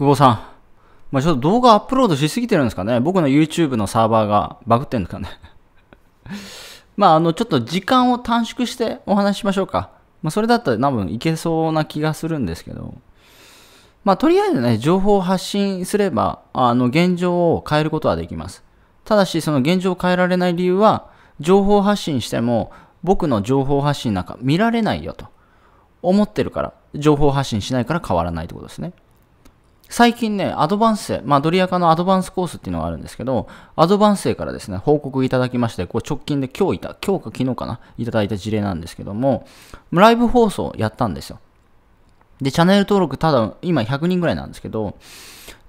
久保さん。まあ、ちょっと動画アップロードしすぎてるんですかね。僕の YouTube のサーバーがバグってんですかね。まあ、あの、ちょっと時間を短縮してお話ししましょうか。まあ、それだったら多分いけそうな気がするんですけど。まあ、とりあえずね、情報を発信すれば、あの、現状を変えることはできます。ただし、その現状を変えられない理由は、情報発信しても、僕の情報発信なんか見られないよと思ってるから、情報発信しないから変わらないってことですね。最近ね、アドバンス生、まあ、ドリアカのアドバンスコースっていうのがあるんですけど、アドバンス生からですね、報告いただきまして、こう直近で今日いた、今日か昨日かな、いただいた事例なんですけども、ライブ放送やったんですよ。で、チャンネル登録、ただ、今100人ぐらいなんですけど、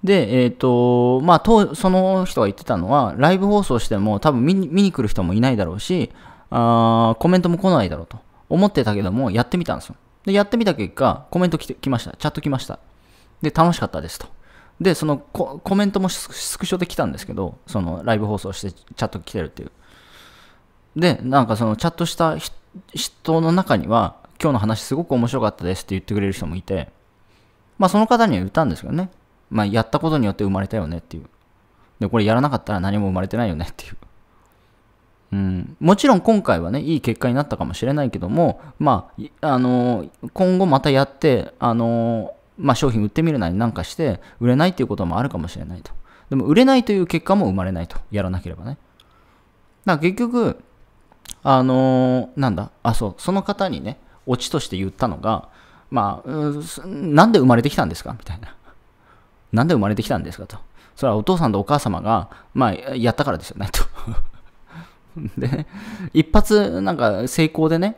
で、えっ、ー、と、まあ、と、その人が言ってたのは、ライブ放送しても多分見に来る人もいないだろうし、あコメントも来ないだろうと思ってたけども、やってみたんですよ。で、やってみた結果、コメント来て来ました。チャット来ました。で、楽しかったですと。で、そのコメントもスクショで来たんですけど、そのライブ放送してチャット来てるっていう。で、なんかそのチャットした人の中には、今日の話すごく面白かったですって言ってくれる人もいて、まあその方には言ったんですけどね。まあやったことによって生まれたよねっていう。で、これやらなかったら何も生まれてないよねっていう。うん、もちろん今回はね、いい結果になったかもしれないけども、まあ、あのー、今後またやって、あのーまあ、商品売ってみるなりなんかして売れないっていうこともあるかもしれないと。でも売れないという結果も生まれないと。やらなければね。だから結局、あのー、なんだ、あ、そう、その方にね、オチとして言ったのが、まあ、なんで生まれてきたんですかみたいな。なんで生まれてきたんですかと。それはお父さんとお母様が、まあ、やったからですよね、と。で、一発、なんか成功でね、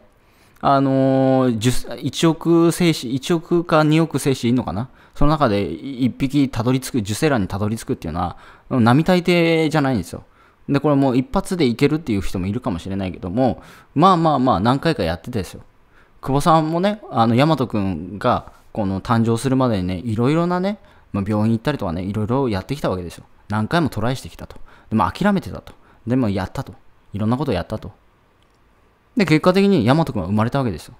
あのー、1億精子、1億か2億精子いるのかなその中で1匹たどり着く、受精卵にたどり着くっていうのは、並大抵じゃないんですよ。で、これもう一発でいけるっていう人もいるかもしれないけども、まあまあまあ何回かやってたですよ。久保さんもね、あの、大和くんが、この誕生するまでにね、いろいろなね、まあ、病院行ったりとかね、いろいろやってきたわけですよ。何回もトライしてきたと。でも諦めてたと。でもやったと。いろんなことをやったと。で、結果的に大和君は生まれたわけですよ。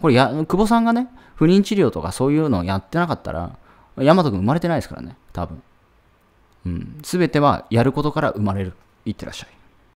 これや、久保さんがね、不妊治療とかそういうのをやってなかったら、大和君生まれてないですからね、多分。うん。すべてはやることから生まれる。いってらっしゃい。